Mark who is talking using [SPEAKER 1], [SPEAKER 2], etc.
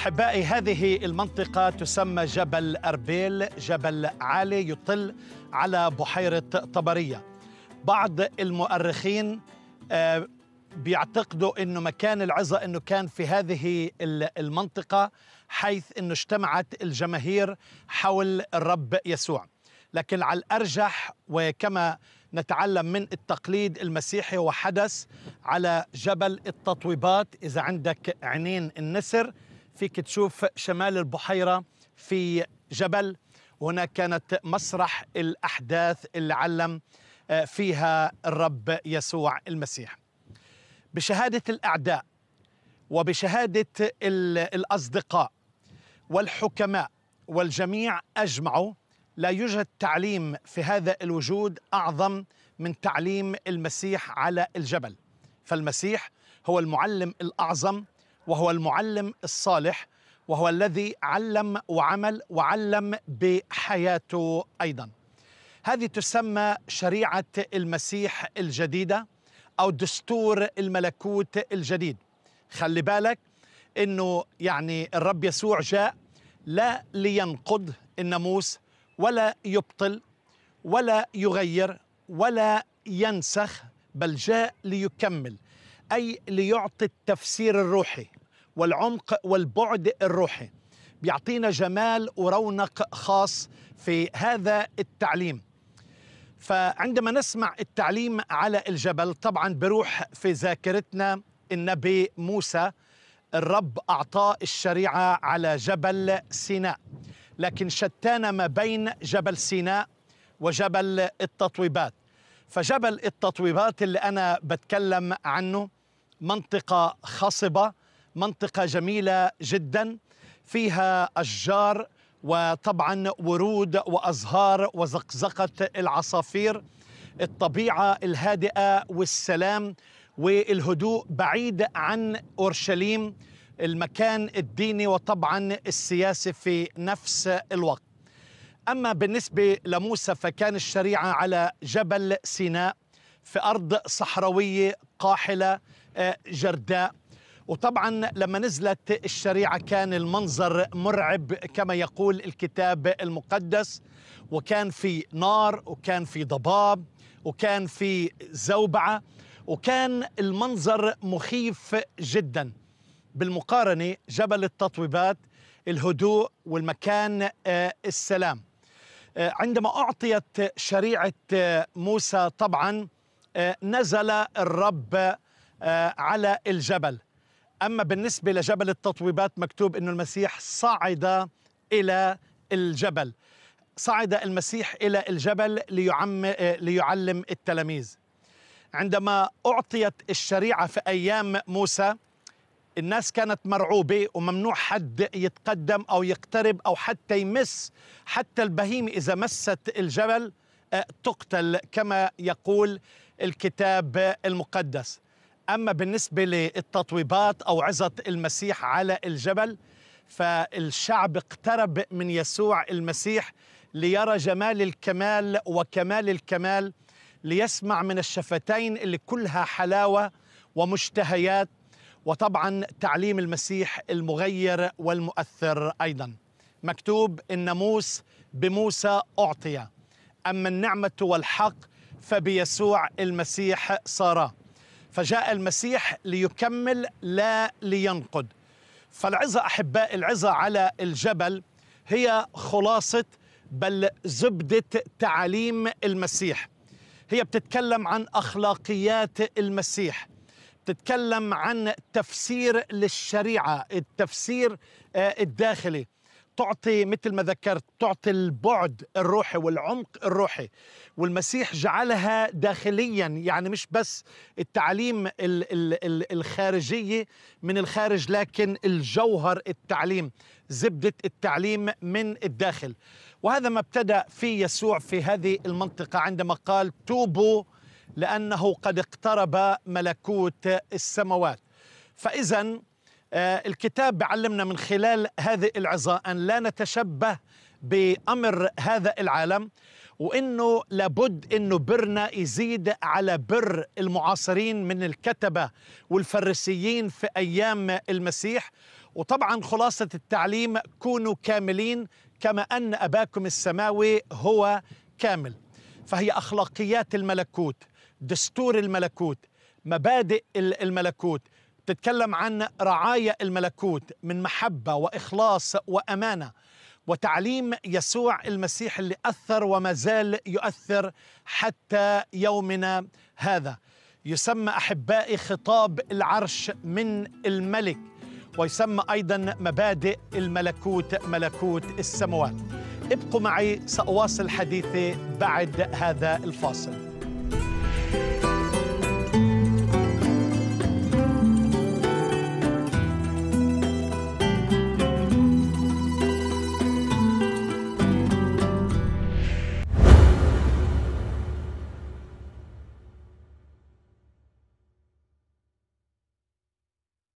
[SPEAKER 1] احبائي هذه المنطقه تسمى جبل اربيل جبل عالي يطل على بحيره طبريه بعض المؤرخين آه، بيعتقدوا انه مكان العظه انه كان في هذه المنطقه حيث انه اجتمعت الجماهير حول الرب يسوع لكن على الارجح وكما نتعلم من التقليد المسيحي وحدث على جبل التطويبات اذا عندك عينين النسر فيك تشوف شمال البحيرة في جبل هناك كانت مسرح الأحداث اللي علم آه، فيها الرب يسوع المسيح بشهادة الأعداء وبشهادة الأصدقاء والحكماء والجميع أجمعوا لا يوجد تعليم في هذا الوجود أعظم من تعليم المسيح على الجبل فالمسيح هو المعلم الأعظم وهو المعلم الصالح وهو الذي علم وعمل وعلم بحياته ايضا. هذه تسمى شريعه المسيح الجديده او دستور الملكوت الجديد. خلي بالك انه يعني الرب يسوع جاء لا لينقض الناموس ولا يبطل ولا يغير ولا ينسخ بل جاء ليكمل اي ليعطي التفسير الروحي والعمق والبعد الروحي بيعطينا جمال ورونق خاص في هذا التعليم فعندما نسمع التعليم على الجبل طبعا بروح في ذاكرتنا النبي موسى الرب أعطاه الشريعة على جبل سيناء لكن شتان ما بين جبل سيناء وجبل التطويبات فجبل التطويبات اللي أنا بتكلم عنه منطقة خصبة منطقة جميلة جدا فيها أشجار وطبعا ورود وأزهار وزقزقة العصافير الطبيعة الهادئة والسلام والهدوء بعيد عن أورشليم المكان الديني وطبعا السياسي في نفس الوقت أما بالنسبة لموسى فكان الشريعة على جبل سيناء في أرض صحراوية قاحلة آه، جرداء وطبعا لما نزلت الشريعه كان المنظر مرعب كما يقول الكتاب المقدس وكان في نار وكان في ضباب وكان في زوبعه وكان المنظر مخيف جدا بالمقارنه جبل التطويبات الهدوء والمكان آه، السلام آه، عندما اعطيت شريعه آه، موسى طبعا نزل الرب على الجبل أما بالنسبة لجبل التطويبات مكتوب أن المسيح صعد إلى الجبل صعد المسيح إلى الجبل ليعم ليعلم التلاميذ عندما أعطيت الشريعة في أيام موسى الناس كانت مرعوبة وممنوع حد يتقدم أو يقترب أو حتى يمس حتى البهيمة إذا مست الجبل آه، تقتل كما يقول الكتاب المقدس أما بالنسبة للتطويبات أو عظة المسيح على الجبل فالشعب اقترب من يسوع المسيح ليرى جمال الكمال وكمال الكمال ليسمع من الشفتين اللي كلها حلاوة ومشتهيات وطبعا تعليم المسيح المغير والمؤثر أيضا مكتوب الناموس بموسى أعطي أما النعمة والحق فبيسوع المسيح صارا فجاء المسيح ليكمل لا لينقد فالعظة أحباء العظة على الجبل هي خلاصة بل زبدة تعاليم المسيح هي بتتكلم عن أخلاقيات المسيح بتتكلم عن تفسير للشريعة التفسير آه، الداخلي تعطي مثل ما ذكرت تعطي البعد الروحي والعمق الروحي والمسيح جعلها داخليا يعني مش بس التعليم ال ال ال الخارجيه من الخارج لكن الجوهر التعليم زبده التعليم من الداخل وهذا ما ابتدا فيه يسوع في هذه المنطقه عندما قال توبوا لانه قد اقترب ملكوت السماوات فاذا آه، الكتاب بعلمنا من خلال هذه العظة أن لا نتشبه بأمر هذا العالم وانه لابد انه برنا يزيد على بر المعاصرين من الكتبه والفريسيين في ايام المسيح وطبعا خلاصه التعليم كونوا كاملين كما ان اباكم السماوي هو كامل فهي اخلاقيات الملكوت دستور الملكوت مبادئ الملكوت تتكلم عن رعايا الملكوت من محبة وإخلاص وأمانة وتعليم يسوع المسيح اللي أثر وما زال يؤثر حتى يومنا هذا يسمى أحبائي خطاب العرش من الملك ويسمى أيضا مبادئ الملكوت ملكوت السموات ابقوا معي سأواصل حديثي بعد هذا الفاصل